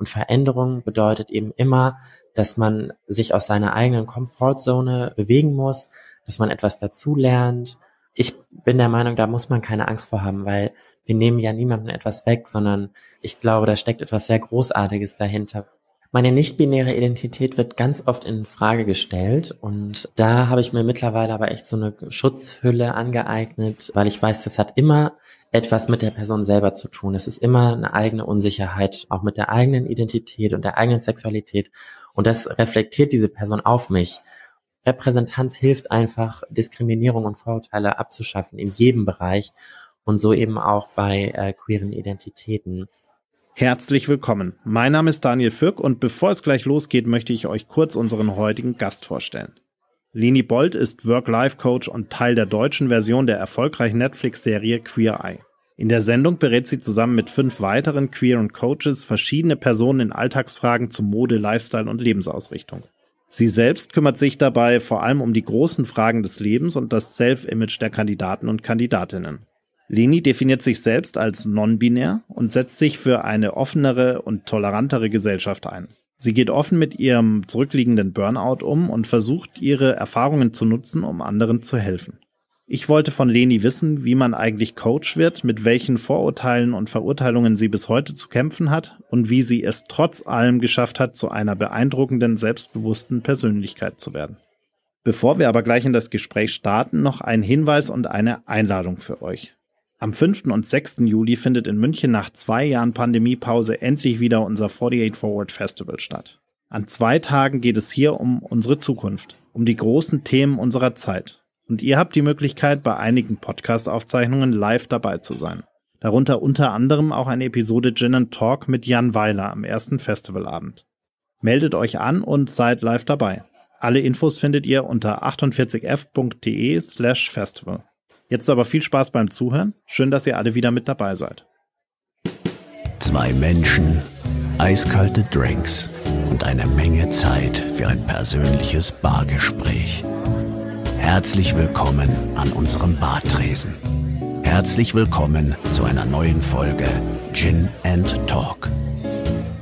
Und Veränderung bedeutet eben immer, dass man sich aus seiner eigenen Komfortzone bewegen muss, dass man etwas dazulernt. Ich bin der Meinung, da muss man keine Angst vor haben, weil wir nehmen ja niemandem etwas weg, sondern ich glaube, da steckt etwas sehr Großartiges dahinter. Meine nicht-binäre Identität wird ganz oft in Frage gestellt und da habe ich mir mittlerweile aber echt so eine Schutzhülle angeeignet, weil ich weiß, das hat immer etwas mit der Person selber zu tun. Es ist immer eine eigene Unsicherheit, auch mit der eigenen Identität und der eigenen Sexualität. Und das reflektiert diese Person auf mich. Repräsentanz hilft einfach, Diskriminierung und Vorurteile abzuschaffen in jedem Bereich und so eben auch bei äh, queeren Identitäten. Herzlich willkommen. Mein Name ist Daniel Fürk und bevor es gleich losgeht, möchte ich euch kurz unseren heutigen Gast vorstellen. Leni Bold ist Work-Life-Coach und Teil der deutschen Version der erfolgreichen Netflix-Serie Queer Eye. In der Sendung berät sie zusammen mit fünf weiteren Queer und Coaches verschiedene Personen in Alltagsfragen zu Mode, Lifestyle und Lebensausrichtung. Sie selbst kümmert sich dabei vor allem um die großen Fragen des Lebens und das Self-Image der Kandidaten und Kandidatinnen. Leni definiert sich selbst als non-binär und setzt sich für eine offenere und tolerantere Gesellschaft ein. Sie geht offen mit ihrem zurückliegenden Burnout um und versucht, ihre Erfahrungen zu nutzen, um anderen zu helfen. Ich wollte von Leni wissen, wie man eigentlich Coach wird, mit welchen Vorurteilen und Verurteilungen sie bis heute zu kämpfen hat und wie sie es trotz allem geschafft hat, zu einer beeindruckenden, selbstbewussten Persönlichkeit zu werden. Bevor wir aber gleich in das Gespräch starten, noch ein Hinweis und eine Einladung für euch. Am 5. und 6. Juli findet in München nach zwei Jahren Pandemiepause endlich wieder unser 48 Forward Festival statt. An zwei Tagen geht es hier um unsere Zukunft, um die großen Themen unserer Zeit. Und ihr habt die Möglichkeit, bei einigen Podcast-Aufzeichnungen live dabei zu sein. Darunter unter anderem auch eine Episode Gin and Talk mit Jan Weiler am ersten Festivalabend. Meldet euch an und seid live dabei. Alle Infos findet ihr unter 48f.de slash festival. Jetzt aber viel Spaß beim Zuhören. Schön, dass ihr alle wieder mit dabei seid. Zwei Menschen, eiskalte Drinks und eine Menge Zeit für ein persönliches Bargespräch. Herzlich willkommen an unserem Bartresen. Herzlich willkommen zu einer neuen Folge Gin and Talk.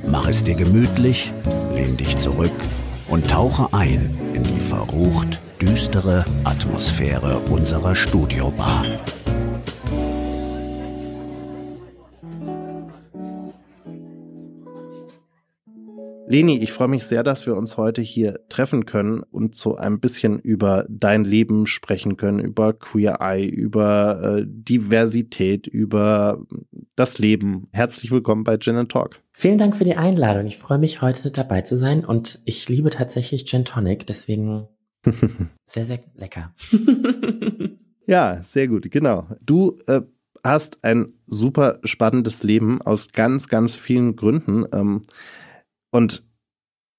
Mach es dir gemütlich, lehn dich zurück und tauche ein in die verrucht düstere Atmosphäre unserer Studiobar. Leni, ich freue mich sehr, dass wir uns heute hier treffen können und so ein bisschen über dein Leben sprechen können, über Queer Eye, über äh, Diversität, über das Leben. Herzlich willkommen bei Gin Talk. Vielen Dank für die Einladung. Ich freue mich, heute dabei zu sein und ich liebe tatsächlich Gin Tonic, deswegen sehr, sehr lecker. ja, sehr gut, genau. Du äh, hast ein super spannendes Leben aus ganz, ganz vielen Gründen. Ähm, und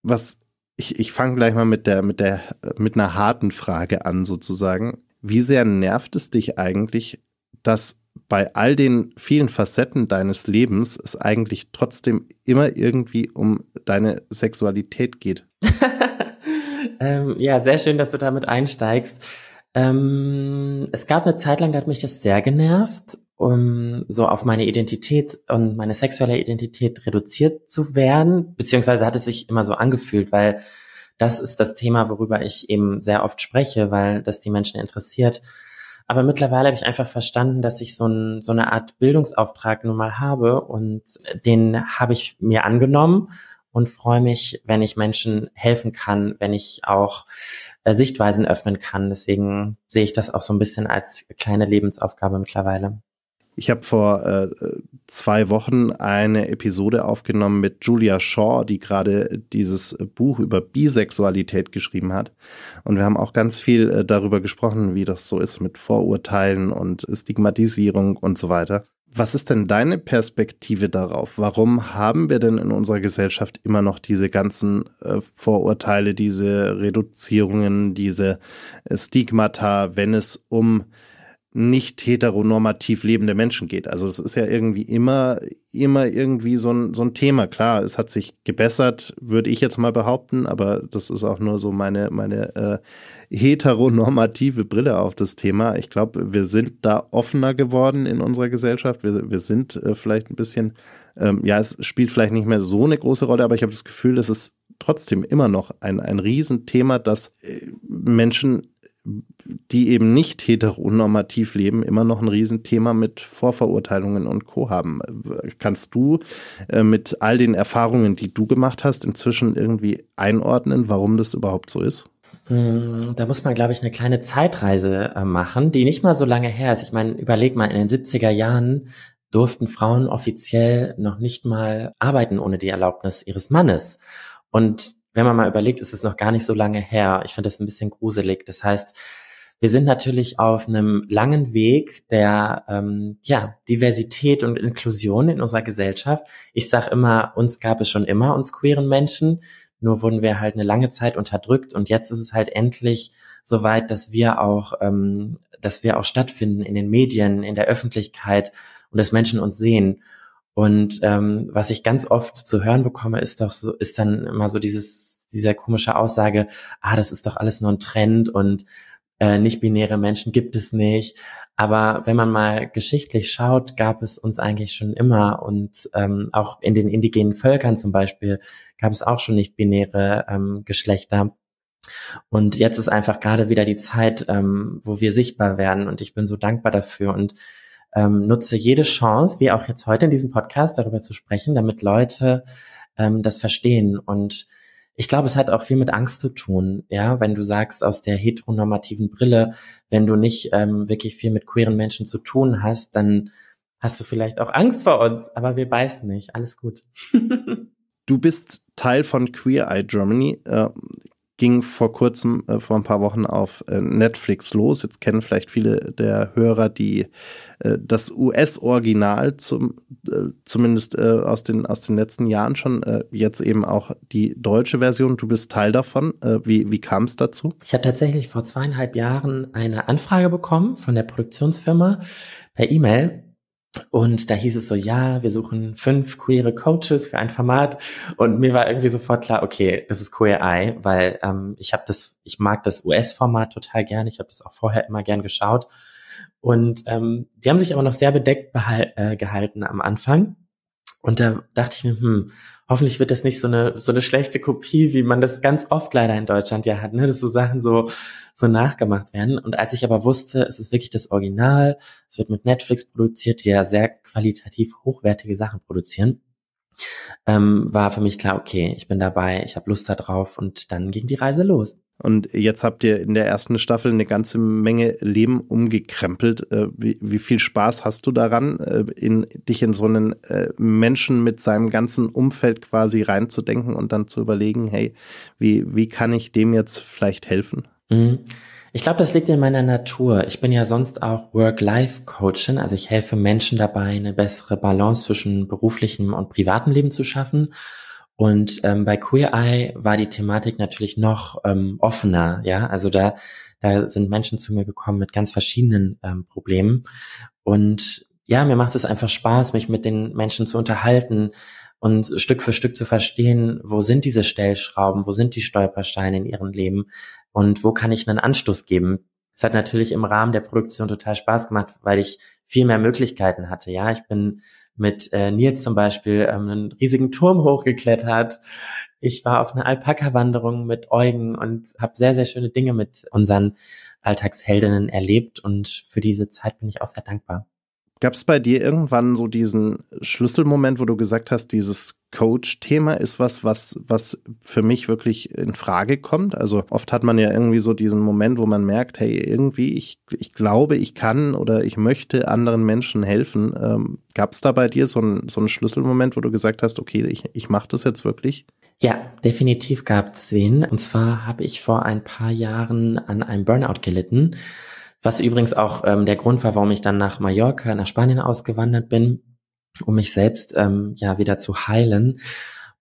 was ich, ich fange gleich mal mit der, mit der, mit einer harten Frage an, sozusagen. Wie sehr nervt es dich eigentlich, dass bei all den vielen Facetten deines Lebens es eigentlich trotzdem immer irgendwie um deine Sexualität geht? Ähm, ja, sehr schön, dass du damit einsteigst. Ähm, es gab eine Zeit lang, da hat mich das sehr genervt, um so auf meine Identität und meine sexuelle Identität reduziert zu werden, beziehungsweise hat es sich immer so angefühlt, weil das ist das Thema, worüber ich eben sehr oft spreche, weil das die Menschen interessiert. Aber mittlerweile habe ich einfach verstanden, dass ich so, ein, so eine Art Bildungsauftrag nun mal habe und den habe ich mir angenommen und freue mich, wenn ich Menschen helfen kann, wenn ich auch äh, Sichtweisen öffnen kann. Deswegen sehe ich das auch so ein bisschen als kleine Lebensaufgabe mittlerweile. Ich habe vor äh, zwei Wochen eine Episode aufgenommen mit Julia Shaw, die gerade dieses Buch über Bisexualität geschrieben hat. Und wir haben auch ganz viel äh, darüber gesprochen, wie das so ist mit Vorurteilen und Stigmatisierung und so weiter. Was ist denn deine Perspektive darauf? Warum haben wir denn in unserer Gesellschaft immer noch diese ganzen äh, Vorurteile, diese Reduzierungen, diese Stigmata, wenn es um nicht heteronormativ lebende Menschen geht. Also es ist ja irgendwie immer, immer irgendwie so ein, so ein Thema. Klar, es hat sich gebessert, würde ich jetzt mal behaupten, aber das ist auch nur so meine, meine äh, heteronormative Brille auf das Thema. Ich glaube, wir sind da offener geworden in unserer Gesellschaft. Wir, wir sind äh, vielleicht ein bisschen, ähm, ja, es spielt vielleicht nicht mehr so eine große Rolle, aber ich habe das Gefühl, dass es trotzdem immer noch ein, ein Riesenthema, dass äh, Menschen die eben nicht heteronormativ leben, immer noch ein Riesenthema mit Vorverurteilungen und Co. haben. Kannst du äh, mit all den Erfahrungen, die du gemacht hast, inzwischen irgendwie einordnen, warum das überhaupt so ist? Hm, da muss man, glaube ich, eine kleine Zeitreise äh, machen, die nicht mal so lange her ist. Ich meine, überleg mal, in den 70er Jahren durften Frauen offiziell noch nicht mal arbeiten ohne die Erlaubnis ihres Mannes. Und wenn man mal überlegt, ist es noch gar nicht so lange her. Ich finde das ein bisschen gruselig. Das heißt, wir sind natürlich auf einem langen Weg der ähm, ja, Diversität und Inklusion in unserer Gesellschaft. Ich sage immer, uns gab es schon immer, uns queeren Menschen, nur wurden wir halt eine lange Zeit unterdrückt und jetzt ist es halt endlich soweit, dass wir auch, ähm, dass wir auch stattfinden in den Medien, in der Öffentlichkeit und dass Menschen uns sehen. Und ähm, was ich ganz oft zu hören bekomme, ist doch so, ist dann immer so dieses dieser komische Aussage, ah, das ist doch alles nur ein Trend und äh, nicht-binäre Menschen gibt es nicht. Aber wenn man mal geschichtlich schaut, gab es uns eigentlich schon immer und ähm, auch in den indigenen Völkern zum Beispiel gab es auch schon nicht-binäre ähm, Geschlechter. Und jetzt ist einfach gerade wieder die Zeit, ähm, wo wir sichtbar werden und ich bin so dankbar dafür und ähm, nutze jede Chance, wie auch jetzt heute in diesem Podcast, darüber zu sprechen, damit Leute ähm, das verstehen und ich glaube, es hat auch viel mit Angst zu tun, ja, wenn du sagst, aus der heteronormativen Brille, wenn du nicht ähm, wirklich viel mit queeren Menschen zu tun hast, dann hast du vielleicht auch Angst vor uns, aber wir beißen nicht. Alles gut. du bist Teil von Queer Eye Germany. Äh, ging vor kurzem, äh, vor ein paar Wochen auf äh, Netflix los. Jetzt kennen vielleicht viele der Hörer die, äh, das US-Original, zum, äh, zumindest äh, aus, den, aus den letzten Jahren schon, äh, jetzt eben auch die deutsche Version. Du bist Teil davon. wie wie kam es dazu? Ich habe tatsächlich vor zweieinhalb Jahren eine Anfrage bekommen von der Produktionsfirma per E-Mail und da hieß es so, ja, wir suchen fünf queere Coaches für ein Format. Und mir war irgendwie sofort klar, okay, das ist Queer Eye, weil ähm, ich habe das, ich mag das US-Format total gern. Ich habe das auch vorher immer gern geschaut. Und ähm, die haben sich aber noch sehr bedeckt äh, gehalten am Anfang. Und da dachte ich mir, hm, hoffentlich wird das nicht so eine, so eine schlechte Kopie, wie man das ganz oft leider in Deutschland ja hat, ne? dass so Sachen so, so nachgemacht werden. Und als ich aber wusste, es ist wirklich das Original, es wird mit Netflix produziert, die ja sehr qualitativ hochwertige Sachen produzieren, ähm, war für mich klar, okay, ich bin dabei, ich habe Lust darauf und dann ging die Reise los. Und jetzt habt ihr in der ersten Staffel eine ganze Menge Leben umgekrempelt. Äh, wie, wie viel Spaß hast du daran, äh, in, dich in so einen äh, Menschen mit seinem ganzen Umfeld quasi reinzudenken und dann zu überlegen, hey, wie, wie kann ich dem jetzt vielleicht helfen? Mhm. Ich glaube, das liegt in meiner Natur. Ich bin ja sonst auch Work-Life-Coachin, also ich helfe Menschen dabei, eine bessere Balance zwischen beruflichem und privatem Leben zu schaffen. Und ähm, bei Queer Eye war die Thematik natürlich noch ähm, offener, ja. Also da, da sind Menschen zu mir gekommen mit ganz verschiedenen ähm, Problemen. Und ja, mir macht es einfach Spaß, mich mit den Menschen zu unterhalten, und Stück für Stück zu verstehen, wo sind diese Stellschrauben, wo sind die Stolpersteine in ihrem Leben und wo kann ich einen Anstoß geben. Es hat natürlich im Rahmen der Produktion total Spaß gemacht, weil ich viel mehr Möglichkeiten hatte. Ja, ich bin mit äh, Nils zum Beispiel ähm, einen riesigen Turm hochgeklettert. Ich war auf einer Alpaka-Wanderung mit Eugen und habe sehr, sehr schöne Dinge mit unseren Alltagsheldinnen erlebt. Und für diese Zeit bin ich auch sehr dankbar. Gab es bei dir irgendwann so diesen Schlüsselmoment, wo du gesagt hast, dieses Coach-Thema ist was, was, was für mich wirklich in Frage kommt? Also oft hat man ja irgendwie so diesen Moment, wo man merkt, hey, irgendwie, ich, ich glaube, ich kann oder ich möchte anderen Menschen helfen. Ähm, Gab es da bei dir so, einen so einen Schlüsselmoment, wo du gesagt hast, okay, ich, ich mache das jetzt wirklich? Ja, definitiv gab es den. Und zwar habe ich vor ein paar Jahren an einem Burnout gelitten was übrigens auch ähm, der Grund war, warum ich dann nach Mallorca, nach Spanien ausgewandert bin, um mich selbst ähm, ja wieder zu heilen.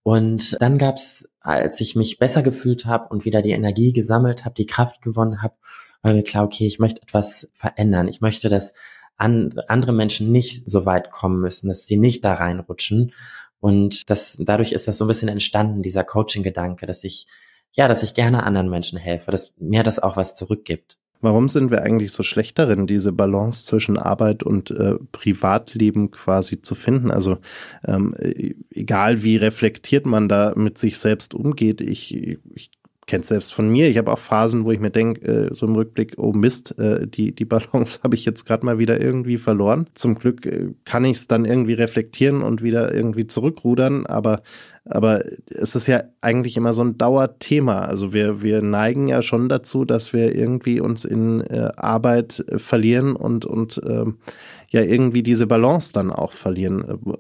Und dann gab's, als ich mich besser gefühlt habe und wieder die Energie gesammelt habe, die Kraft gewonnen habe, war mir klar, okay, ich möchte etwas verändern. Ich möchte, dass an, andere Menschen nicht so weit kommen müssen, dass sie nicht da reinrutschen. Und das, dadurch ist das so ein bisschen entstanden, dieser Coaching-Gedanke, dass ich, ja, dass ich gerne anderen Menschen helfe, dass mir das auch was zurückgibt. Warum sind wir eigentlich so schlecht darin, diese Balance zwischen Arbeit und äh, Privatleben quasi zu finden? Also ähm, e-, egal wie reflektiert man da mit sich selbst umgeht, ich, ich kenne es selbst von mir. Ich habe auch Phasen, wo ich mir denke, äh, so im Rückblick, oh Mist, äh, die, die Balance habe ich jetzt gerade mal wieder irgendwie verloren. Zum Glück äh, kann ich es dann irgendwie reflektieren und wieder irgendwie zurückrudern, aber, aber es ist ja eigentlich immer so ein Dauerthema. Also wir, wir neigen ja schon dazu, dass wir irgendwie uns in äh, Arbeit äh, verlieren und, und ähm, ja irgendwie diese Balance dann auch verlieren. Äh,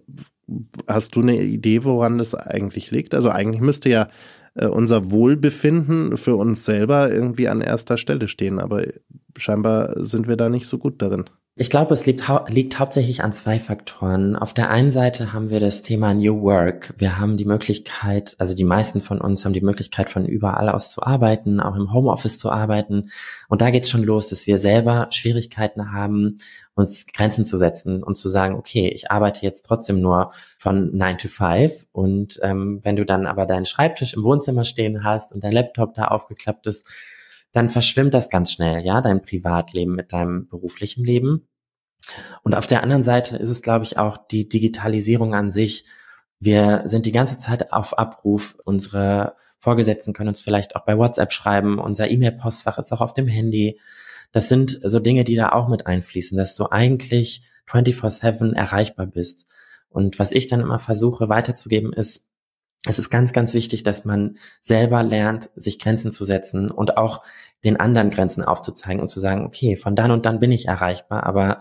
hast du eine Idee, woran das eigentlich liegt? Also eigentlich müsste ja äh, unser Wohlbefinden für uns selber irgendwie an erster Stelle stehen. Aber scheinbar sind wir da nicht so gut darin. Ich glaube, es liegt, hau liegt, hauptsächlich an zwei Faktoren. Auf der einen Seite haben wir das Thema New Work. Wir haben die Möglichkeit, also die meisten von uns haben die Möglichkeit, von überall aus zu arbeiten, auch im Homeoffice zu arbeiten. Und da geht es schon los, dass wir selber Schwierigkeiten haben, uns Grenzen zu setzen und zu sagen, okay, ich arbeite jetzt trotzdem nur von 9 to 5. Und ähm, wenn du dann aber deinen Schreibtisch im Wohnzimmer stehen hast und dein Laptop da aufgeklappt ist, dann verschwimmt das ganz schnell, ja, dein Privatleben mit deinem beruflichen Leben. Und auf der anderen Seite ist es, glaube ich, auch die Digitalisierung an sich. Wir sind die ganze Zeit auf Abruf. Unsere Vorgesetzten können uns vielleicht auch bei WhatsApp schreiben. Unser E-Mail-Postfach ist auch auf dem Handy. Das sind so Dinge, die da auch mit einfließen, dass du eigentlich 24-7 erreichbar bist. Und was ich dann immer versuche weiterzugeben, ist, es ist ganz, ganz wichtig, dass man selber lernt, sich Grenzen zu setzen und auch den anderen Grenzen aufzuzeigen und zu sagen, okay, von dann und dann bin ich erreichbar, aber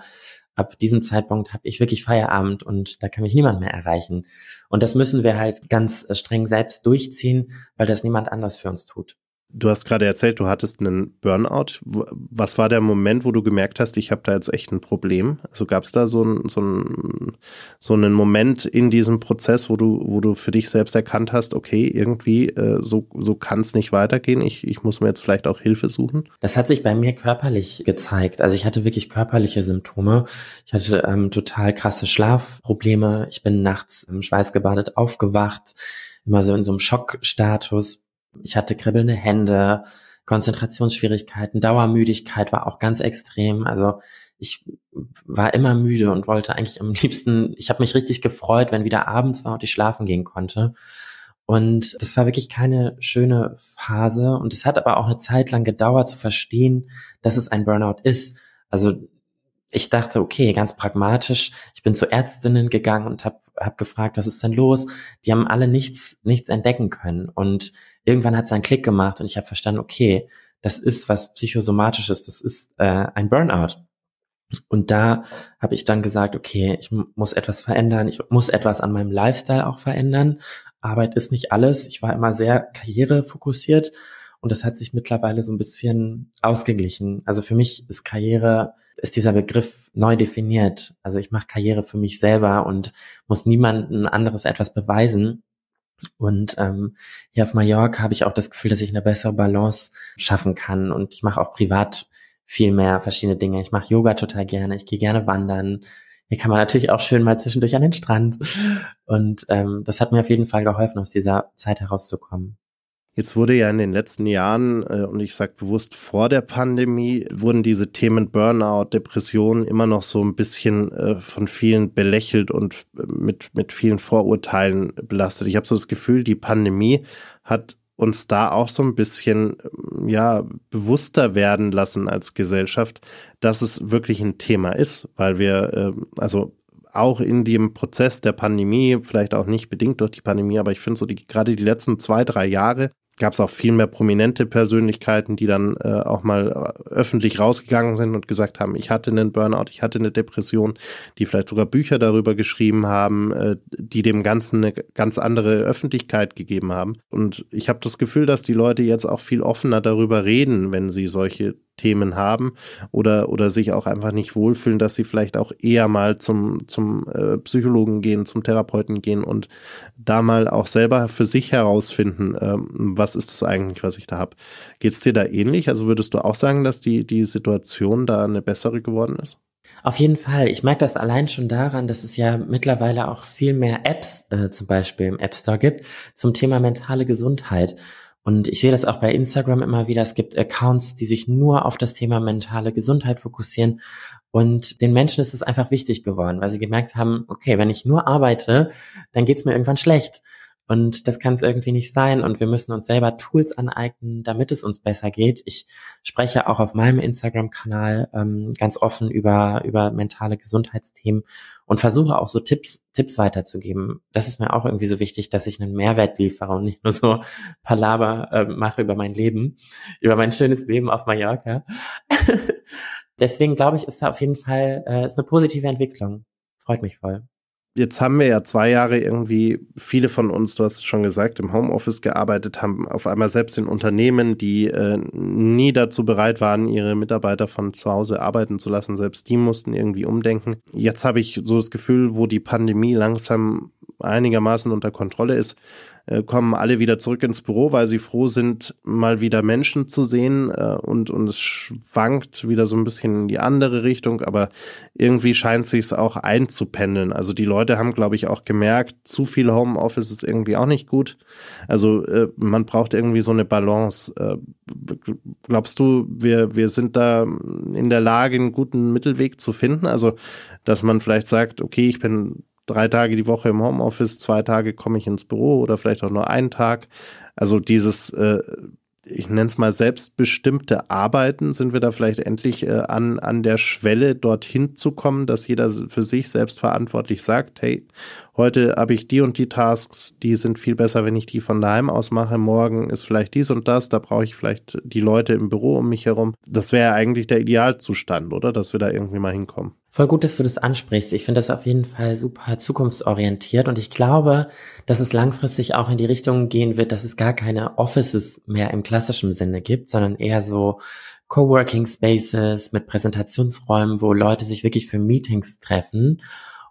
ab diesem Zeitpunkt habe ich wirklich Feierabend und da kann mich niemand mehr erreichen. Und das müssen wir halt ganz äh, streng selbst durchziehen, weil das niemand anders für uns tut. Du hast gerade erzählt, du hattest einen Burnout. Was war der Moment, wo du gemerkt hast, ich habe da jetzt echt ein Problem? Also gab es da so, ein, so, ein, so, einen Moment in diesem Prozess, wo du, wo du für dich selbst erkannt hast, okay, irgendwie äh, so, so kann es nicht weitergehen. Ich, ich muss mir jetzt vielleicht auch Hilfe suchen? Das hat sich bei mir körperlich gezeigt. Also ich hatte wirklich körperliche Symptome. Ich hatte ähm, total krasse Schlafprobleme. Ich bin nachts im ähm, Schweiß gebadet aufgewacht, immer so in so einem Schockstatus ich hatte kribbelnde Hände, Konzentrationsschwierigkeiten, Dauermüdigkeit war auch ganz extrem. Also ich war immer müde und wollte eigentlich am liebsten, ich habe mich richtig gefreut, wenn wieder abends war und ich schlafen gehen konnte. Und das war wirklich keine schöne Phase. Und es hat aber auch eine Zeit lang gedauert zu verstehen, dass es ein Burnout ist. Also ich dachte, okay, ganz pragmatisch, ich bin zu Ärztinnen gegangen und habe habe gefragt, was ist denn los? Die haben alle nichts, nichts entdecken können. Und irgendwann hat es einen Klick gemacht und ich habe verstanden, okay, das ist was psychosomatisches, das ist äh, ein Burnout. Und da habe ich dann gesagt, okay, ich muss etwas verändern, ich muss etwas an meinem Lifestyle auch verändern. Arbeit ist nicht alles. Ich war immer sehr karrierefokussiert und das hat sich mittlerweile so ein bisschen ausgeglichen. Also für mich ist Karriere, ist dieser Begriff neu definiert. Also ich mache Karriere für mich selber und muss niemandem anderes etwas beweisen. Und ähm, hier auf Mallorca habe ich auch das Gefühl, dass ich eine bessere Balance schaffen kann. Und ich mache auch privat viel mehr verschiedene Dinge. Ich mache Yoga total gerne, ich gehe gerne wandern. Hier kann man natürlich auch schön mal zwischendurch an den Strand. Und ähm, das hat mir auf jeden Fall geholfen, aus dieser Zeit herauszukommen. Jetzt wurde ja in den letzten Jahren, äh, und ich sage bewusst vor der Pandemie, wurden diese Themen Burnout, Depressionen immer noch so ein bisschen äh, von vielen belächelt und äh, mit, mit vielen Vorurteilen belastet. Ich habe so das Gefühl, die Pandemie hat uns da auch so ein bisschen ähm, ja bewusster werden lassen als Gesellschaft, dass es wirklich ein Thema ist, weil wir ähm, also auch in dem Prozess der Pandemie, vielleicht auch nicht bedingt durch die Pandemie, aber ich finde so die, gerade die letzten zwei, drei Jahre gab es auch viel mehr prominente Persönlichkeiten, die dann äh, auch mal äh, öffentlich rausgegangen sind und gesagt haben, ich hatte einen Burnout, ich hatte eine Depression, die vielleicht sogar Bücher darüber geschrieben haben, äh, die dem Ganzen eine ganz andere Öffentlichkeit gegeben haben. Und ich habe das Gefühl, dass die Leute jetzt auch viel offener darüber reden, wenn sie solche Themen haben oder, oder sich auch einfach nicht wohlfühlen, dass sie vielleicht auch eher mal zum, zum äh, Psychologen gehen, zum Therapeuten gehen und da mal auch selber für sich herausfinden, ähm, was ist das eigentlich, was ich da habe. Geht es dir da ähnlich? Also würdest du auch sagen, dass die, die Situation da eine bessere geworden ist? Auf jeden Fall. Ich merke das allein schon daran, dass es ja mittlerweile auch viel mehr Apps äh, zum Beispiel im App Store gibt zum Thema mentale Gesundheit. Und ich sehe das auch bei Instagram immer wieder. Es gibt Accounts, die sich nur auf das Thema mentale Gesundheit fokussieren. Und den Menschen ist es einfach wichtig geworden, weil sie gemerkt haben, okay, wenn ich nur arbeite, dann geht es mir irgendwann schlecht. Und das kann es irgendwie nicht sein. Und wir müssen uns selber Tools aneignen, damit es uns besser geht. Ich spreche auch auf meinem Instagram-Kanal ähm, ganz offen über, über mentale Gesundheitsthemen und versuche auch so Tipps, Tipps weiterzugeben. Das ist mir auch irgendwie so wichtig, dass ich einen Mehrwert liefere und nicht nur so Palaver äh, mache über mein Leben, über mein schönes Leben auf Mallorca. Deswegen glaube ich, ist da auf jeden Fall äh, ist eine positive Entwicklung. Freut mich voll jetzt haben wir ja zwei Jahre irgendwie, viele von uns, du hast es schon gesagt, im Homeoffice gearbeitet, haben auf einmal selbst in Unternehmen, die äh, nie dazu bereit waren, ihre Mitarbeiter von zu Hause arbeiten zu lassen, selbst die mussten irgendwie umdenken. Jetzt habe ich so das Gefühl, wo die Pandemie langsam einigermaßen unter Kontrolle ist, äh, kommen alle wieder zurück ins Büro, weil sie froh sind, mal wieder Menschen zu sehen äh, und, und es schwankt wieder so ein bisschen in die andere Richtung, aber irgendwie scheint sich es auch einzupendeln. Also die Leute haben, glaube ich, auch gemerkt, zu viel Homeoffice ist irgendwie auch nicht gut. Also äh, man braucht irgendwie so eine Balance. Äh, glaubst du, wir, wir sind da in der Lage, einen guten Mittelweg zu finden? Also, dass man vielleicht sagt, okay, ich bin drei Tage die Woche im Homeoffice, zwei Tage komme ich ins Büro oder vielleicht auch nur einen Tag. Also dieses, äh, ich nenne es mal selbstbestimmte Arbeiten, sind wir da vielleicht endlich äh, an, an der Schwelle dorthin zu kommen, dass jeder für sich selbst verantwortlich sagt, hey, heute habe ich die und die Tasks, die sind viel besser, wenn ich die von daheim aus mache, morgen ist vielleicht dies und das, da brauche ich vielleicht die Leute im Büro um mich herum. Das wäre ja eigentlich der Idealzustand, oder? Dass wir da irgendwie mal hinkommen. Voll gut, dass du das ansprichst. Ich finde das auf jeden Fall super zukunftsorientiert und ich glaube, dass es langfristig auch in die Richtung gehen wird, dass es gar keine Offices mehr im klassischen Sinne gibt, sondern eher so Coworking Spaces mit Präsentationsräumen, wo Leute sich wirklich für Meetings treffen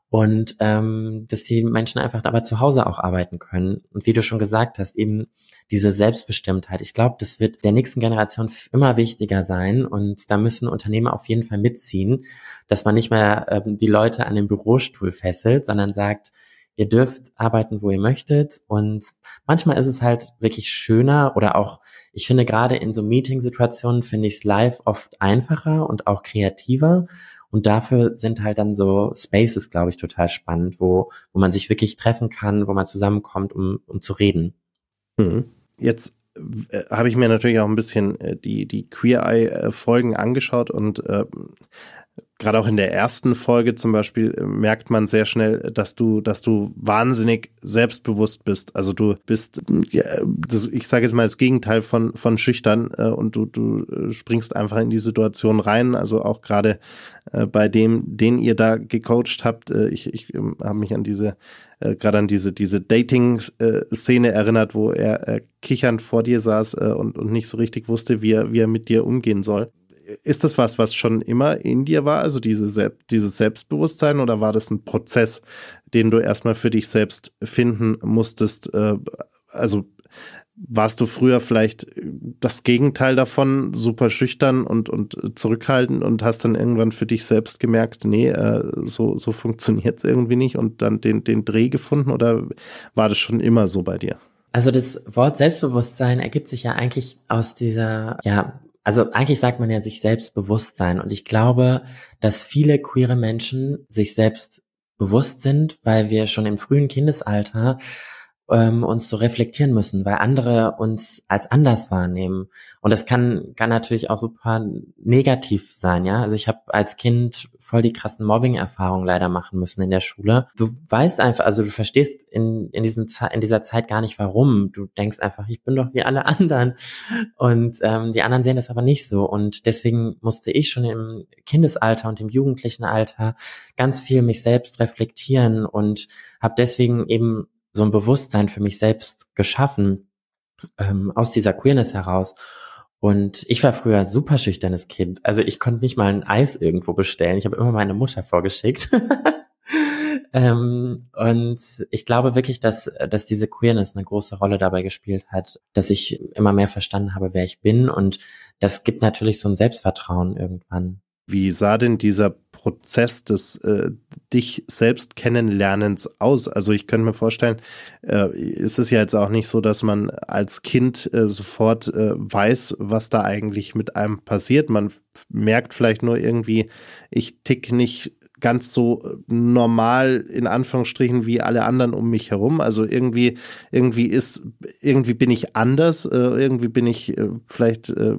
und ähm, dass die Menschen einfach aber zu Hause auch arbeiten können. Und wie du schon gesagt hast, eben diese Selbstbestimmtheit. Ich glaube, das wird der nächsten Generation immer wichtiger sein und da müssen Unternehmen auf jeden Fall mitziehen, dass man nicht mehr ähm, die Leute an den Bürostuhl fesselt, sondern sagt, ihr dürft arbeiten, wo ihr möchtet. Und manchmal ist es halt wirklich schöner oder auch, ich finde gerade in so Meeting-Situationen finde ich es live oft einfacher und auch kreativer, und dafür sind halt dann so Spaces, glaube ich, total spannend, wo, wo man sich wirklich treffen kann, wo man zusammenkommt, um, um zu reden. Mhm. Jetzt äh, habe ich mir natürlich auch ein bisschen äh, die, die Queer Eye-Folgen äh, angeschaut und äh, gerade auch in der ersten Folge zum Beispiel äh, merkt man sehr schnell, dass du, dass du wahnsinnig selbstbewusst bist. Also du bist, mm, ja, das, ich sage jetzt mal das Gegenteil von, von schüchtern äh, und du, du äh, springst einfach in die Situation rein. Also auch gerade äh, bei dem, den ihr da gecoacht habt, äh, ich, ich ähm, habe mich an diese äh, gerade an diese, diese Dating-Szene erinnert, wo er kichernd vor dir saß und, und nicht so richtig wusste, wie er, wie er mit dir umgehen soll ist das was, was schon immer in dir war, also diese Sel dieses Selbstbewusstsein, oder war das ein Prozess, den du erstmal für dich selbst finden musstest? Äh, also warst du früher vielleicht äh, das Gegenteil davon, super schüchtern und, und zurückhaltend und hast dann irgendwann für dich selbst gemerkt, nee, äh, so, so funktioniert es irgendwie nicht und dann den, den Dreh gefunden oder war das schon immer so bei dir? Also das Wort Selbstbewusstsein ergibt sich ja eigentlich aus dieser ja, also eigentlich sagt man ja sich selbst bewusst sein. Und ich glaube, dass viele queere Menschen sich selbst bewusst sind, weil wir schon im frühen Kindesalter ähm, uns so reflektieren müssen, weil andere uns als anders wahrnehmen. Und das kann, kann natürlich auch super negativ sein, ja. Also ich habe als Kind voll die krassen Mobbing-Erfahrungen leider machen müssen in der Schule. Du weißt einfach, also du verstehst in, in, diesem in dieser Zeit gar nicht warum. Du denkst einfach, ich bin doch wie alle anderen. Und ähm, die anderen sehen das aber nicht so. Und deswegen musste ich schon im Kindesalter und im jugendlichen Alter ganz viel mich selbst reflektieren und habe deswegen eben so ein Bewusstsein für mich selbst geschaffen ähm, aus dieser Queerness heraus. Und ich war früher ein super schüchternes Kind. Also ich konnte nicht mal ein Eis irgendwo bestellen. Ich habe immer meine Mutter vorgeschickt. ähm, und ich glaube wirklich, dass, dass diese Queerness eine große Rolle dabei gespielt hat, dass ich immer mehr verstanden habe, wer ich bin. Und das gibt natürlich so ein Selbstvertrauen irgendwann. Wie sah denn dieser Prozess des äh, dich selbst kennenlernens aus? Also ich könnte mir vorstellen, äh, ist es ja jetzt auch nicht so, dass man als Kind äh, sofort äh, weiß, was da eigentlich mit einem passiert. Man merkt vielleicht nur irgendwie, ich tick nicht ganz so äh, normal in Anführungsstrichen wie alle anderen um mich herum. Also irgendwie, irgendwie ist, irgendwie bin ich anders, äh, irgendwie bin ich äh, vielleicht, äh,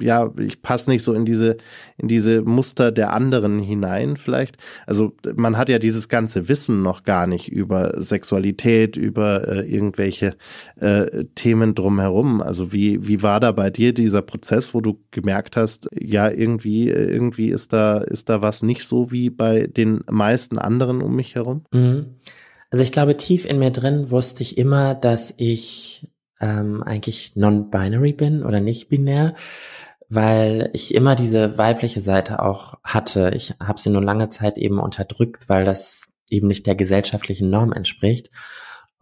ja, ich passe nicht so in diese, in diese Muster der anderen hinein vielleicht. Also man hat ja dieses ganze Wissen noch gar nicht über Sexualität, über äh, irgendwelche äh, Themen drumherum. Also wie, wie war da bei dir dieser Prozess, wo du gemerkt hast, ja, irgendwie, irgendwie ist da, ist da was nicht so wie bei bei den meisten anderen um mich herum? Mhm. Also ich glaube, tief in mir drin wusste ich immer, dass ich ähm, eigentlich non-binary bin oder nicht binär, weil ich immer diese weibliche Seite auch hatte. Ich habe sie nur lange Zeit eben unterdrückt, weil das eben nicht der gesellschaftlichen Norm entspricht.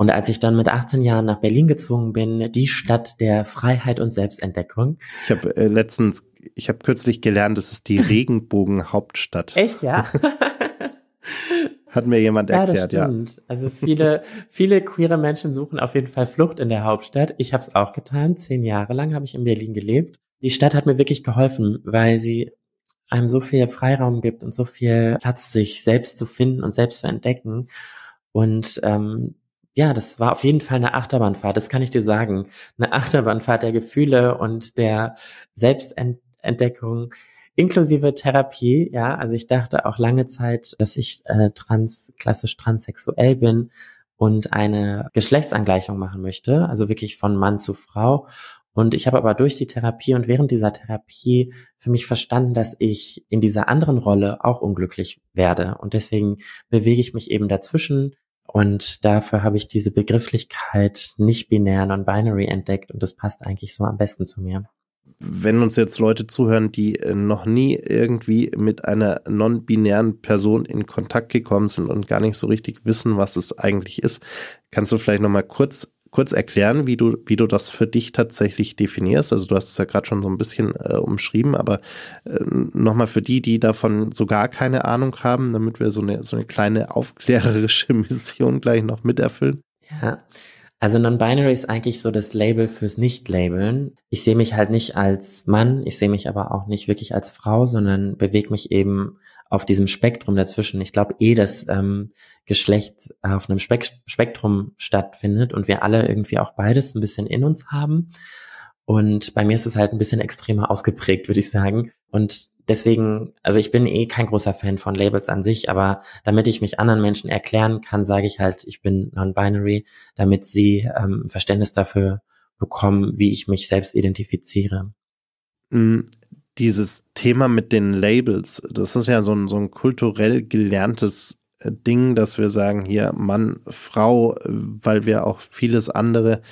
Und als ich dann mit 18 Jahren nach Berlin gezogen bin, die Stadt der Freiheit und Selbstentdeckung. Ich habe äh, letztens, ich habe kürzlich gelernt, das ist die Regenbogenhauptstadt. Echt, ja? Hat mir jemand ja, erklärt, ja. Also viele, viele queere Menschen suchen auf jeden Fall Flucht in der Hauptstadt. Ich habe es auch getan. Zehn Jahre lang habe ich in Berlin gelebt. Die Stadt hat mir wirklich geholfen, weil sie einem so viel Freiraum gibt und so viel Platz, sich selbst zu finden und selbst zu entdecken. Und ähm, ja, das war auf jeden Fall eine Achterbahnfahrt, das kann ich dir sagen. Eine Achterbahnfahrt der Gefühle und der Selbstentdeckung inklusive Therapie, ja, also ich dachte auch lange Zeit, dass ich äh, trans, klassisch transsexuell bin und eine Geschlechtsangleichung machen möchte, also wirklich von Mann zu Frau. Und ich habe aber durch die Therapie und während dieser Therapie für mich verstanden, dass ich in dieser anderen Rolle auch unglücklich werde. Und deswegen bewege ich mich eben dazwischen und dafür habe ich diese Begrifflichkeit nicht binär, non-binary entdeckt und das passt eigentlich so am besten zu mir. Wenn uns jetzt Leute zuhören, die äh, noch nie irgendwie mit einer non-binären Person in Kontakt gekommen sind und gar nicht so richtig wissen, was es eigentlich ist, kannst du vielleicht nochmal kurz kurz erklären, wie du, wie du das für dich tatsächlich definierst? Also du hast es ja gerade schon so ein bisschen äh, umschrieben, aber äh, nochmal für die, die davon so gar keine Ahnung haben, damit wir so eine, so eine kleine aufklärerische Mission gleich noch miterfüllen. Ja. Also Non-Binary ist eigentlich so das Label fürs Nicht-Labeln. Ich sehe mich halt nicht als Mann, ich sehe mich aber auch nicht wirklich als Frau, sondern bewege mich eben auf diesem Spektrum dazwischen. Ich glaube eh, dass ähm, Geschlecht auf einem Spek Spektrum stattfindet und wir alle irgendwie auch beides ein bisschen in uns haben. Und bei mir ist es halt ein bisschen extremer ausgeprägt, würde ich sagen. Und deswegen, also ich bin eh kein großer Fan von Labels an sich, aber damit ich mich anderen Menschen erklären kann, sage ich halt, ich bin non-binary, damit sie ähm, Verständnis dafür bekommen, wie ich mich selbst identifiziere. Mm, dieses Thema mit den Labels, das ist ja so ein, so ein kulturell gelerntes äh, Ding, dass wir sagen, hier Mann, Frau, äh, weil wir auch vieles andere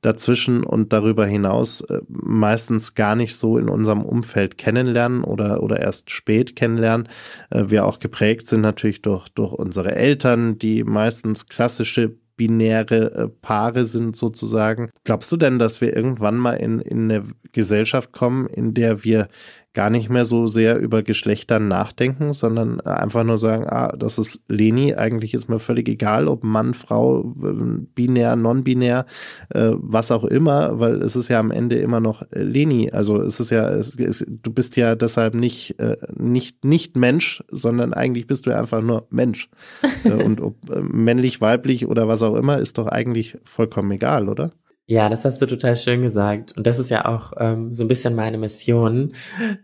dazwischen und darüber hinaus äh, meistens gar nicht so in unserem Umfeld kennenlernen oder, oder erst spät kennenlernen. Wir auch geprägt sind natürlich durch, durch unsere Eltern, die meistens klassische binäre äh, Paare sind sozusagen. Glaubst du denn, dass wir irgendwann mal in, in eine Gesellschaft kommen, in der wir gar nicht mehr so sehr über Geschlechter nachdenken, sondern einfach nur sagen, ah, das ist Leni, eigentlich ist mir völlig egal, ob Mann, Frau, binär, non-binär, äh, was auch immer, weil es ist ja am Ende immer noch äh, Leni. Also es ist ja, es, es, du bist ja deshalb nicht, äh, nicht, nicht Mensch, sondern eigentlich bist du ja einfach nur Mensch. Äh, und ob äh, männlich, weiblich oder was auch immer, ist doch eigentlich vollkommen egal, oder? Ja, das hast du total schön gesagt. Und das ist ja auch ähm, so ein bisschen meine Mission,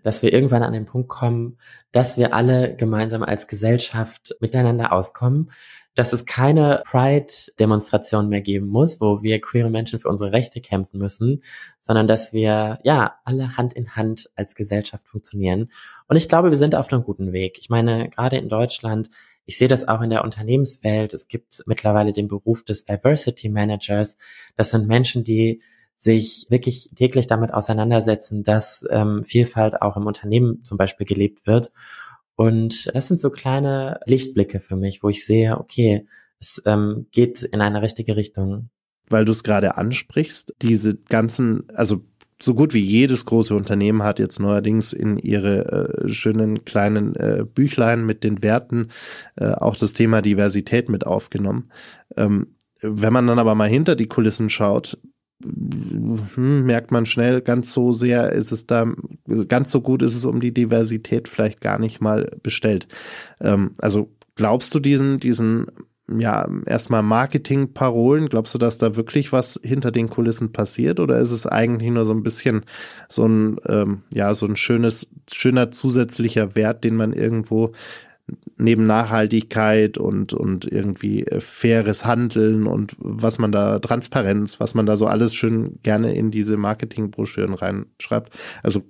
dass wir irgendwann an den Punkt kommen, dass wir alle gemeinsam als Gesellschaft miteinander auskommen, dass es keine Pride-Demonstration mehr geben muss, wo wir queere Menschen für unsere Rechte kämpfen müssen, sondern dass wir ja alle Hand in Hand als Gesellschaft funktionieren. Und ich glaube, wir sind auf einem guten Weg. Ich meine, gerade in Deutschland ich sehe das auch in der Unternehmenswelt. Es gibt mittlerweile den Beruf des Diversity Managers. Das sind Menschen, die sich wirklich täglich damit auseinandersetzen, dass ähm, Vielfalt auch im Unternehmen zum Beispiel gelebt wird. Und das sind so kleine Lichtblicke für mich, wo ich sehe, okay, es ähm, geht in eine richtige Richtung. Weil du es gerade ansprichst, diese ganzen, also so gut wie jedes große Unternehmen hat jetzt neuerdings in ihre äh, schönen kleinen äh, Büchlein mit den Werten äh, auch das Thema Diversität mit aufgenommen. Ähm, wenn man dann aber mal hinter die Kulissen schaut, hm, merkt man schnell, ganz so sehr ist es da, ganz so gut ist es um die Diversität vielleicht gar nicht mal bestellt. Ähm, also glaubst du diesen, diesen ja, erstmal Marketingparolen. Glaubst du, dass da wirklich was hinter den Kulissen passiert oder ist es eigentlich nur so ein bisschen so ein, ähm, ja, so ein schönes, schöner zusätzlicher Wert, den man irgendwo neben Nachhaltigkeit und, und irgendwie äh, faires Handeln und was man da, Transparenz, was man da so alles schön gerne in diese Marketingbroschüren reinschreibt. Also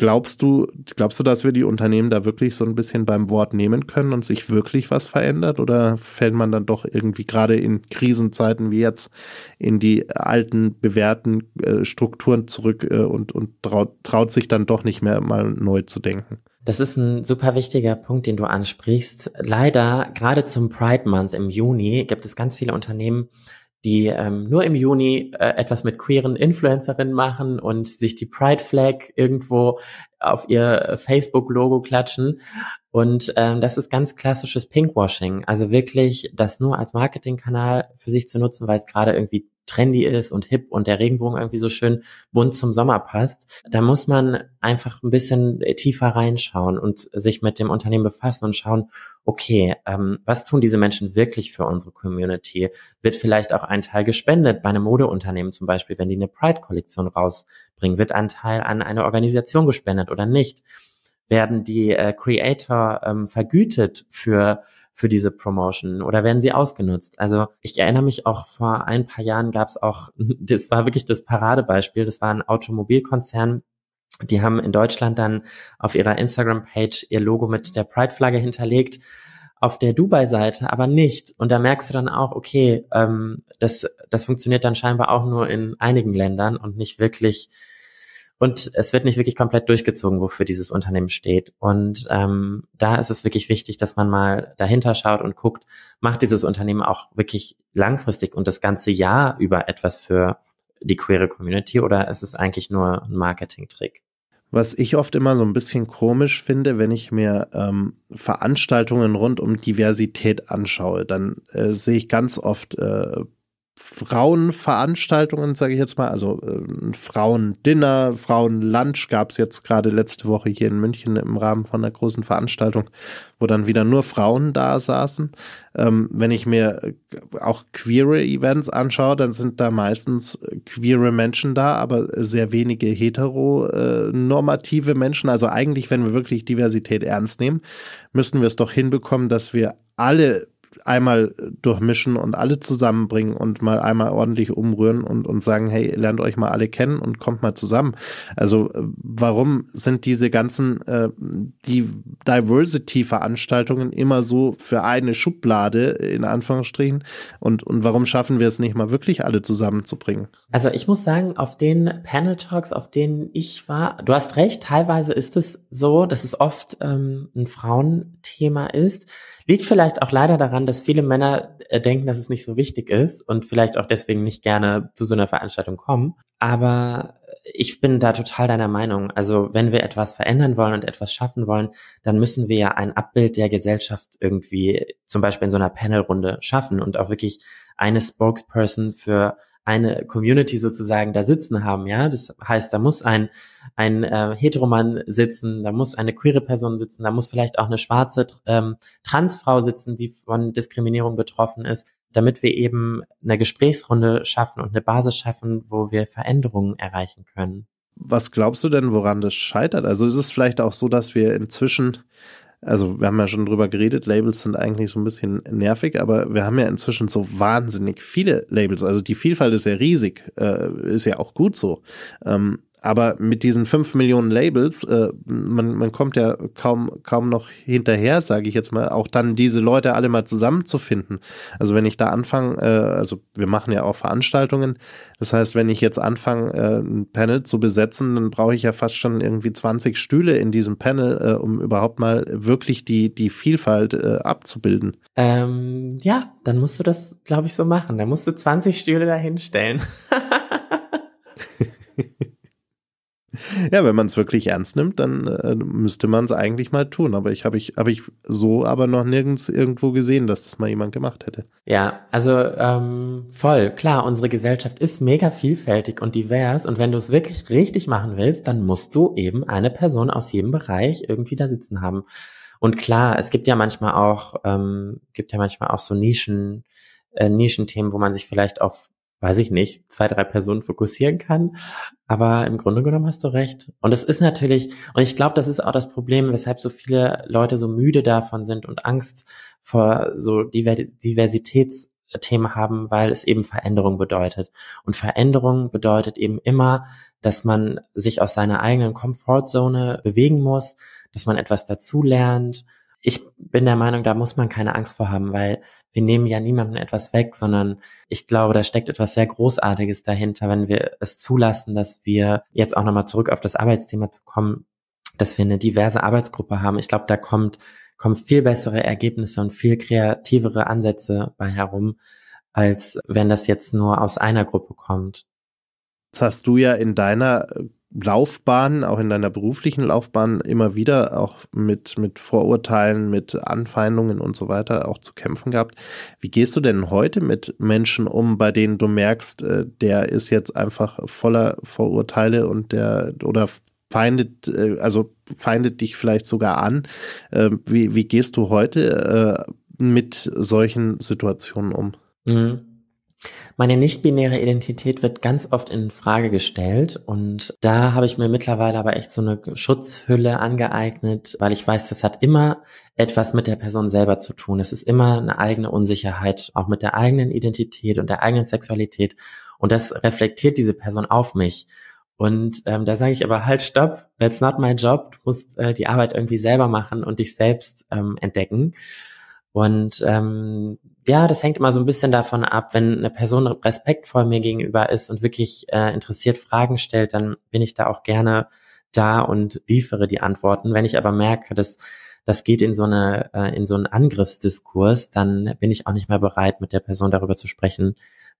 Glaubst du, glaubst du, dass wir die Unternehmen da wirklich so ein bisschen beim Wort nehmen können und sich wirklich was verändert? Oder fällt man dann doch irgendwie gerade in Krisenzeiten wie jetzt in die alten, bewährten äh, Strukturen zurück äh, und, und traut, traut sich dann doch nicht mehr mal neu zu denken? Das ist ein super wichtiger Punkt, den du ansprichst. Leider, gerade zum Pride Month im Juni, gibt es ganz viele Unternehmen, die ähm, nur im Juni äh, etwas mit queeren Influencerinnen machen und sich die Pride Flag irgendwo auf ihr äh, Facebook-Logo klatschen. Und ähm, das ist ganz klassisches Pinkwashing. Also wirklich das nur als Marketingkanal für sich zu nutzen, weil es gerade irgendwie trendy ist und hip und der Regenbogen irgendwie so schön bunt zum Sommer passt, da muss man einfach ein bisschen tiefer reinschauen und sich mit dem Unternehmen befassen und schauen, okay, ähm, was tun diese Menschen wirklich für unsere Community? Wird vielleicht auch ein Teil gespendet bei einem Modeunternehmen zum Beispiel, wenn die eine Pride-Kollektion rausbringen, wird ein Teil an eine Organisation gespendet oder nicht? Werden die äh, Creator ähm, vergütet für für diese Promotion oder werden sie ausgenutzt? Also ich erinnere mich auch vor ein paar Jahren gab es auch, das war wirklich das Paradebeispiel, das war ein Automobilkonzern, die haben in Deutschland dann auf ihrer Instagram-Page ihr Logo mit der Pride-Flagge hinterlegt, auf der Dubai-Seite aber nicht. Und da merkst du dann auch, okay, ähm, das, das funktioniert dann scheinbar auch nur in einigen Ländern und nicht wirklich und es wird nicht wirklich komplett durchgezogen, wofür dieses Unternehmen steht. Und ähm, da ist es wirklich wichtig, dass man mal dahinter schaut und guckt, macht dieses Unternehmen auch wirklich langfristig und das ganze Jahr über etwas für die queere Community oder ist es eigentlich nur ein Marketing-Trick? Was ich oft immer so ein bisschen komisch finde, wenn ich mir ähm, Veranstaltungen rund um Diversität anschaue, dann äh, sehe ich ganz oft äh, Frauenveranstaltungen, sage ich jetzt mal, also äh, ein äh, Frauendinner, Frauenlunch gab es jetzt gerade letzte Woche hier in München im Rahmen von einer großen Veranstaltung, wo dann wieder nur Frauen da saßen. Ähm, wenn ich mir äh, auch queere Events anschaue, dann sind da meistens queere Menschen da, aber sehr wenige heteronormative Menschen. Also eigentlich, wenn wir wirklich Diversität ernst nehmen, müssten wir es doch hinbekommen, dass wir alle einmal durchmischen und alle zusammenbringen und mal einmal ordentlich umrühren und, und sagen, hey, lernt euch mal alle kennen und kommt mal zusammen. Also äh, warum sind diese ganzen, äh, die Diversity-Veranstaltungen immer so für eine Schublade in Anführungsstrichen und, und warum schaffen wir es nicht mal wirklich alle zusammenzubringen? Also ich muss sagen, auf den Panel-Talks, auf denen ich war, du hast recht, teilweise ist es so, dass es oft ähm, ein Frauenthema ist. Liegt vielleicht auch leider daran, dass viele Männer äh, denken, dass es nicht so wichtig ist und vielleicht auch deswegen nicht gerne zu so einer Veranstaltung kommen. Aber ich bin da total deiner Meinung. Also wenn wir etwas verändern wollen und etwas schaffen wollen, dann müssen wir ja ein Abbild der Gesellschaft irgendwie zum Beispiel in so einer Panelrunde schaffen und auch wirklich eine Spokesperson für eine Community sozusagen da sitzen haben, ja. Das heißt, da muss ein, ein äh, Heteroman sitzen, da muss eine queere Person sitzen, da muss vielleicht auch eine schwarze ähm, Transfrau sitzen, die von Diskriminierung betroffen ist, damit wir eben eine Gesprächsrunde schaffen und eine Basis schaffen, wo wir Veränderungen erreichen können. Was glaubst du denn, woran das scheitert? Also ist es vielleicht auch so, dass wir inzwischen also wir haben ja schon drüber geredet, Labels sind eigentlich so ein bisschen nervig, aber wir haben ja inzwischen so wahnsinnig viele Labels. Also die Vielfalt ist ja riesig, äh, ist ja auch gut so. Ähm, aber mit diesen 5 Millionen Labels, äh, man, man kommt ja kaum, kaum noch hinterher, sage ich jetzt mal, auch dann diese Leute alle mal zusammenzufinden. Also wenn ich da anfange, äh, also wir machen ja auch Veranstaltungen, das heißt, wenn ich jetzt anfange, äh, ein Panel zu besetzen, dann brauche ich ja fast schon irgendwie 20 Stühle in diesem Panel, äh, um überhaupt mal wirklich die, die Vielfalt äh, abzubilden. Ähm, ja, dann musst du das, glaube ich, so machen. Dann musst du 20 Stühle dahinstellen. ja, wenn man es wirklich ernst nimmt, dann äh, müsste man es eigentlich mal tun. Aber ich habe ich, hab ich so aber noch nirgends irgendwo gesehen, dass das mal jemand gemacht hätte. Ja, also ähm, voll, klar, unsere Gesellschaft ist mega vielfältig und divers. Und wenn du es wirklich richtig machen willst, dann musst du eben eine Person aus jedem Bereich irgendwie da sitzen haben. Und klar, es gibt ja manchmal auch, ähm, gibt ja manchmal auch so Nischen, äh, Nischenthemen, wo man sich vielleicht auf weiß ich nicht, zwei, drei Personen fokussieren kann. Aber im Grunde genommen hast du recht. Und es ist natürlich, und ich glaube, das ist auch das Problem, weshalb so viele Leute so müde davon sind und Angst vor so Diversitätsthemen haben, weil es eben Veränderung bedeutet. Und Veränderung bedeutet eben immer, dass man sich aus seiner eigenen Komfortzone bewegen muss, dass man etwas dazulernt, ich bin der Meinung, da muss man keine Angst vor haben, weil wir nehmen ja niemandem etwas weg, sondern ich glaube, da steckt etwas sehr Großartiges dahinter, wenn wir es zulassen, dass wir jetzt auch nochmal zurück auf das Arbeitsthema zu kommen, dass wir eine diverse Arbeitsgruppe haben. Ich glaube, da kommt, kommen viel bessere Ergebnisse und viel kreativere Ansätze bei herum, als wenn das jetzt nur aus einer Gruppe kommt. Das hast du ja in deiner äh, Laufbahn, auch in deiner beruflichen Laufbahn, immer wieder auch mit, mit Vorurteilen, mit Anfeindungen und so weiter auch zu kämpfen gehabt. Wie gehst du denn heute mit Menschen um, bei denen du merkst, äh, der ist jetzt einfach voller Vorurteile und der oder feindet, äh, also feindet dich vielleicht sogar an. Ähm, wie, wie gehst du heute äh, mit solchen Situationen um? Mhm. Meine nicht-binäre Identität wird ganz oft in Frage gestellt und da habe ich mir mittlerweile aber echt so eine Schutzhülle angeeignet, weil ich weiß, das hat immer etwas mit der Person selber zu tun. Es ist immer eine eigene Unsicherheit, auch mit der eigenen Identität und der eigenen Sexualität und das reflektiert diese Person auf mich. Und ähm, da sage ich aber halt, stopp, that's not my job. Du musst äh, die Arbeit irgendwie selber machen und dich selbst ähm, entdecken. Und ähm, ja, das hängt immer so ein bisschen davon ab, wenn eine Person respektvoll mir gegenüber ist und wirklich äh, interessiert Fragen stellt, dann bin ich da auch gerne da und liefere die Antworten. Wenn ich aber merke, dass das geht in so eine äh, in so einen Angriffsdiskurs, dann bin ich auch nicht mehr bereit, mit der Person darüber zu sprechen,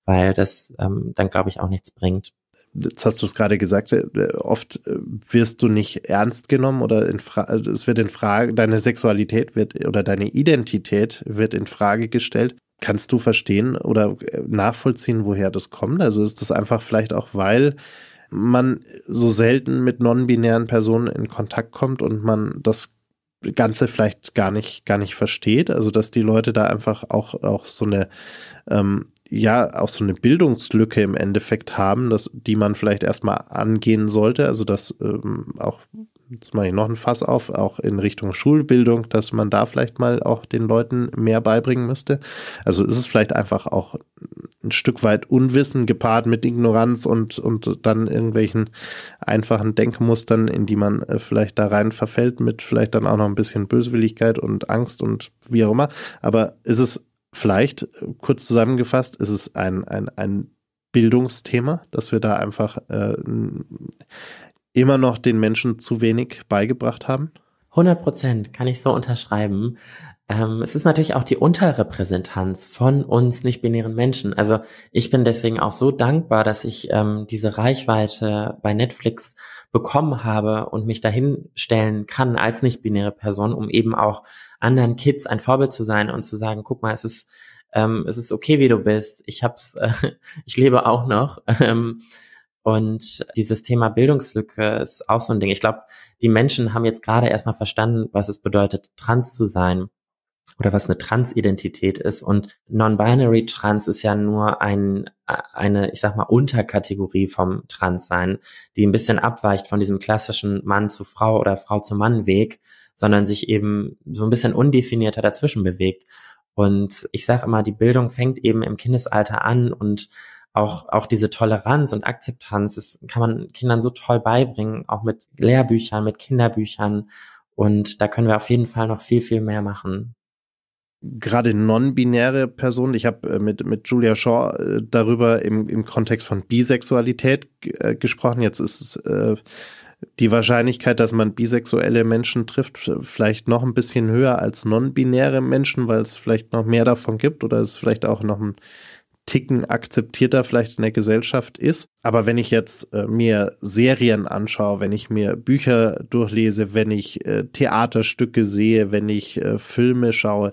weil das ähm, dann glaube ich auch nichts bringt jetzt hast du es gerade gesagt, äh, oft äh, wirst du nicht ernst genommen oder also es wird in Frage, deine Sexualität wird oder deine Identität wird in Frage gestellt. Kannst du verstehen oder äh, nachvollziehen, woher das kommt? Also ist das einfach vielleicht auch, weil man so selten mit non-binären Personen in Kontakt kommt und man das Ganze vielleicht gar nicht, gar nicht versteht. Also, dass die Leute da einfach auch, auch so eine ähm, ja auch so eine Bildungslücke im Endeffekt haben, dass, die man vielleicht erstmal angehen sollte. Also dass ähm, auch, jetzt mache ich noch ein Fass auf, auch in Richtung Schulbildung, dass man da vielleicht mal auch den Leuten mehr beibringen müsste. Also ist es vielleicht einfach auch ein Stück weit Unwissen gepaart mit Ignoranz und, und dann irgendwelchen einfachen Denkmustern, in die man äh, vielleicht da rein verfällt, mit vielleicht dann auch noch ein bisschen Böswilligkeit und Angst und wie auch immer. Aber ist es vielleicht äh, kurz zusammengefasst, ist es ein, ein, ein Bildungsthema, dass wir da einfach äh, immer noch den Menschen zu wenig beigebracht haben? 100 Prozent, kann ich so unterschreiben. Ähm, es ist natürlich auch die Unterrepräsentanz von uns nicht-binären Menschen. Also ich bin deswegen auch so dankbar, dass ich ähm, diese Reichweite bei Netflix bekommen habe und mich dahin stellen kann als nicht-binäre Person, um eben auch anderen Kids ein Vorbild zu sein und zu sagen, guck mal, es ist, ähm, es ist okay, wie du bist. Ich hab's, äh, ich lebe auch noch. Ähm, und dieses Thema Bildungslücke ist auch so ein Ding. Ich glaube, die Menschen haben jetzt gerade erstmal verstanden, was es bedeutet, trans zu sein oder was eine Transidentität ist. Und Non-Binary Trans ist ja nur ein, äh, eine, ich sag mal, Unterkategorie vom Transsein, die ein bisschen abweicht von diesem klassischen Mann zu Frau oder Frau zu Mann Weg, sondern sich eben so ein bisschen undefinierter dazwischen bewegt. Und ich sage immer, die Bildung fängt eben im Kindesalter an und auch, auch diese Toleranz und Akzeptanz, das kann man Kindern so toll beibringen, auch mit Lehrbüchern, mit Kinderbüchern. Und da können wir auf jeden Fall noch viel, viel mehr machen gerade non-binäre Personen. Ich habe äh, mit, mit Julia Shaw äh, darüber im, im Kontext von Bisexualität äh, gesprochen. Jetzt ist es, äh, die Wahrscheinlichkeit, dass man bisexuelle Menschen trifft, vielleicht noch ein bisschen höher als non-binäre Menschen, weil es vielleicht noch mehr davon gibt oder es vielleicht auch noch ein Ticken akzeptierter vielleicht in der Gesellschaft ist. Aber wenn ich jetzt äh, mir Serien anschaue, wenn ich mir Bücher durchlese, wenn ich äh, Theaterstücke sehe, wenn ich äh, Filme schaue,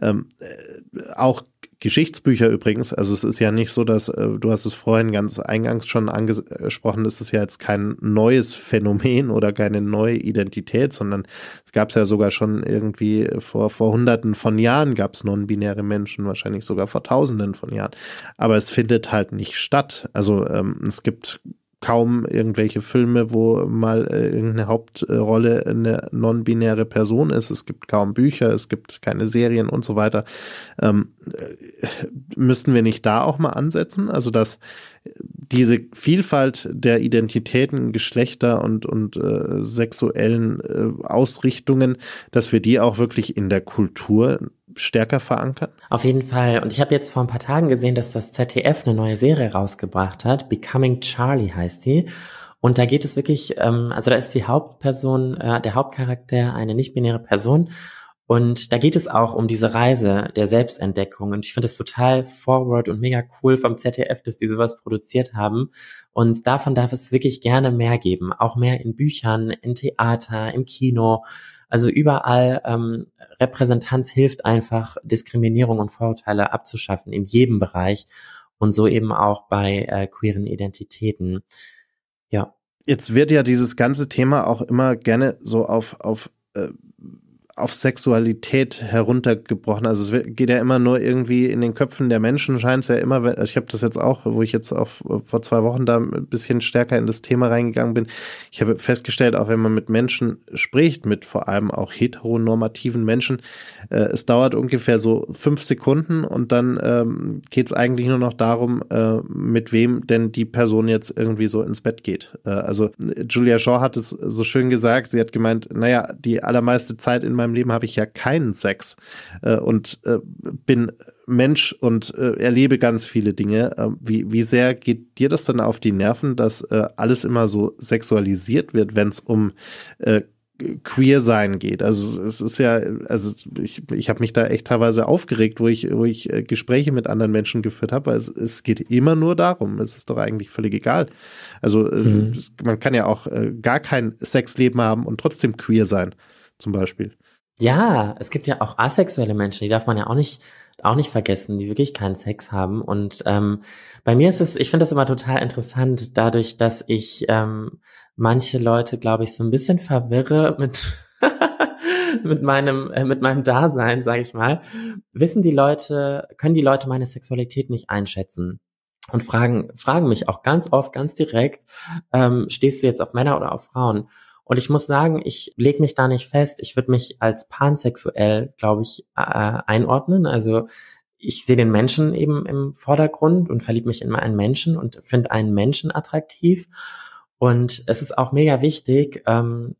ähm, äh, auch Geschichtsbücher übrigens, also es ist ja nicht so, dass äh, du hast es vorhin ganz eingangs schon angesprochen, es ist ja jetzt kein neues Phänomen oder keine neue Identität, sondern es gab es ja sogar schon irgendwie vor, vor hunderten von Jahren gab es non-binäre Menschen, wahrscheinlich sogar vor tausenden von Jahren. Aber es findet halt nicht statt. Also ähm, es gibt kaum irgendwelche Filme, wo mal äh, irgendeine Hauptrolle eine non-binäre Person ist. Es gibt kaum Bücher, es gibt keine Serien und so weiter. Ähm, äh, müssten wir nicht da auch mal ansetzen? Also, dass diese Vielfalt der Identitäten, Geschlechter und, und äh, sexuellen äh, Ausrichtungen, dass wir die auch wirklich in der Kultur stärker verankern? Auf jeden Fall. Und ich habe jetzt vor ein paar Tagen gesehen, dass das ZDF eine neue Serie rausgebracht hat. Becoming Charlie heißt die. Und da geht es wirklich, ähm, also da ist die Hauptperson, äh, der Hauptcharakter eine nicht-binäre Person. Und da geht es auch um diese Reise der Selbstentdeckung. Und ich finde es total forward und mega cool vom ZDF, dass die sowas produziert haben. Und davon darf es wirklich gerne mehr geben. Auch mehr in Büchern, in Theater, im Kino. Also überall ähm, Repräsentanz hilft einfach, Diskriminierung und Vorurteile abzuschaffen in jedem Bereich und so eben auch bei äh, queeren Identitäten. Ja. Jetzt wird ja dieses ganze Thema auch immer gerne so auf, auf äh, auf Sexualität heruntergebrochen. Also es geht ja immer nur irgendwie in den Köpfen der Menschen, scheint es ja immer, also ich habe das jetzt auch, wo ich jetzt auch vor zwei Wochen da ein bisschen stärker in das Thema reingegangen bin, ich habe festgestellt, auch wenn man mit Menschen spricht, mit vor allem auch heteronormativen Menschen, äh, es dauert ungefähr so fünf Sekunden und dann ähm, geht es eigentlich nur noch darum, äh, mit wem denn die Person jetzt irgendwie so ins Bett geht. Äh, also äh, Julia Shaw hat es so schön gesagt, sie hat gemeint, naja, die allermeiste Zeit in meinem meinem Leben habe ich ja keinen Sex äh, und äh, bin Mensch und äh, erlebe ganz viele Dinge. Äh, wie, wie sehr geht dir das dann auf die Nerven, dass äh, alles immer so sexualisiert wird, wenn es um äh, queer sein geht. Also es ist ja, also ich, ich habe mich da echt teilweise aufgeregt, wo ich, wo ich Gespräche mit anderen Menschen geführt habe, weil es, es geht immer nur darum. Es ist doch eigentlich völlig egal. Also mhm. man kann ja auch gar kein Sexleben haben und trotzdem queer sein, zum Beispiel. Ja, es gibt ja auch asexuelle Menschen, die darf man ja auch nicht auch nicht vergessen, die wirklich keinen Sex haben. Und ähm, bei mir ist es, ich finde das immer total interessant, dadurch, dass ich ähm, manche Leute, glaube ich, so ein bisschen verwirre mit mit meinem äh, mit meinem Dasein, sage ich mal. Wissen die Leute, können die Leute meine Sexualität nicht einschätzen? und fragen, fragen mich auch ganz oft, ganz direkt, ähm, stehst du jetzt auf Männer oder auf Frauen? Und ich muss sagen, ich lege mich da nicht fest. Ich würde mich als pansexuell, glaube ich, äh, einordnen. Also ich sehe den Menschen eben im Vordergrund und verliebe mich in einen Menschen und finde einen Menschen attraktiv. Und es ist auch mega wichtig ähm,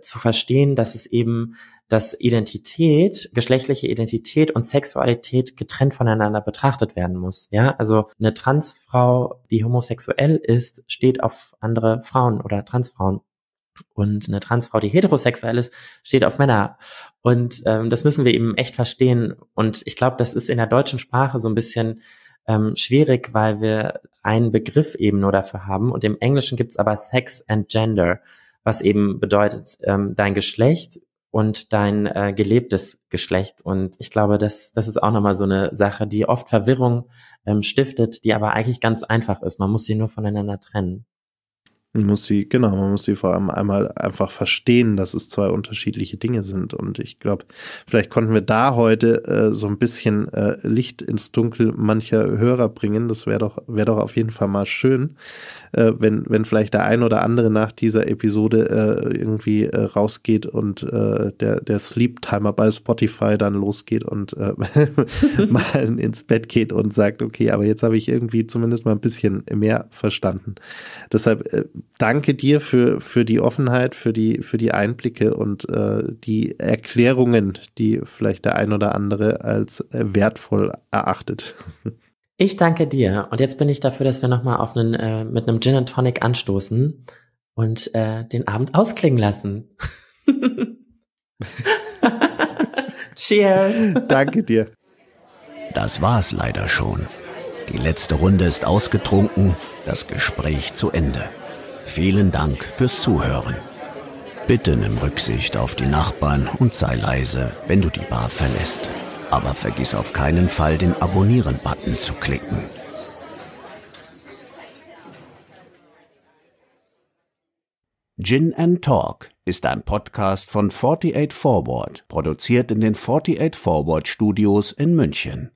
zu verstehen, dass es eben, dass Identität, geschlechtliche Identität und Sexualität getrennt voneinander betrachtet werden muss. Ja, also eine Transfrau, die homosexuell ist, steht auf andere Frauen oder Transfrauen und eine Transfrau, die heterosexuell ist, steht auf Männer. Und ähm, das müssen wir eben echt verstehen. Und ich glaube, das ist in der deutschen Sprache so ein bisschen ähm, schwierig, weil wir einen Begriff eben nur dafür haben. Und im Englischen gibt's aber Sex and Gender, was eben bedeutet ähm, dein Geschlecht und dein äh, gelebtes Geschlecht. Und ich glaube, das, das ist auch nochmal so eine Sache, die oft Verwirrung ähm, stiftet, die aber eigentlich ganz einfach ist. Man muss sie nur voneinander trennen. Man muss sie, genau, man muss sie vor allem einmal einfach verstehen, dass es zwei unterschiedliche Dinge sind. Und ich glaube, vielleicht konnten wir da heute äh, so ein bisschen äh, Licht ins Dunkel mancher Hörer bringen. Das wäre doch, wäre doch auf jeden Fall mal schön, äh, wenn, wenn vielleicht der ein oder andere nach dieser Episode äh, irgendwie äh, rausgeht und äh, der, der Sleep Timer bei Spotify dann losgeht und mal ins Bett geht und sagt, okay, aber jetzt habe ich irgendwie zumindest mal ein bisschen mehr verstanden. Deshalb danke dir für, für die Offenheit, für die, für die Einblicke und äh, die Erklärungen, die vielleicht der ein oder andere als äh, wertvoll erachtet. Ich danke dir. Und jetzt bin ich dafür, dass wir nochmal äh, mit einem Gin and Tonic anstoßen und äh, den Abend ausklingen lassen. Cheers. Danke dir. Das war's leider schon. Die letzte Runde ist ausgetrunken, das Gespräch zu Ende. Vielen Dank fürs Zuhören. Bitte nimm Rücksicht auf die Nachbarn und sei leise, wenn du die Bar verlässt. Aber vergiss auf keinen Fall, den Abonnieren-Button zu klicken. Gin and Talk ist ein Podcast von 48 Forward, produziert in den 48 Forward Studios in München.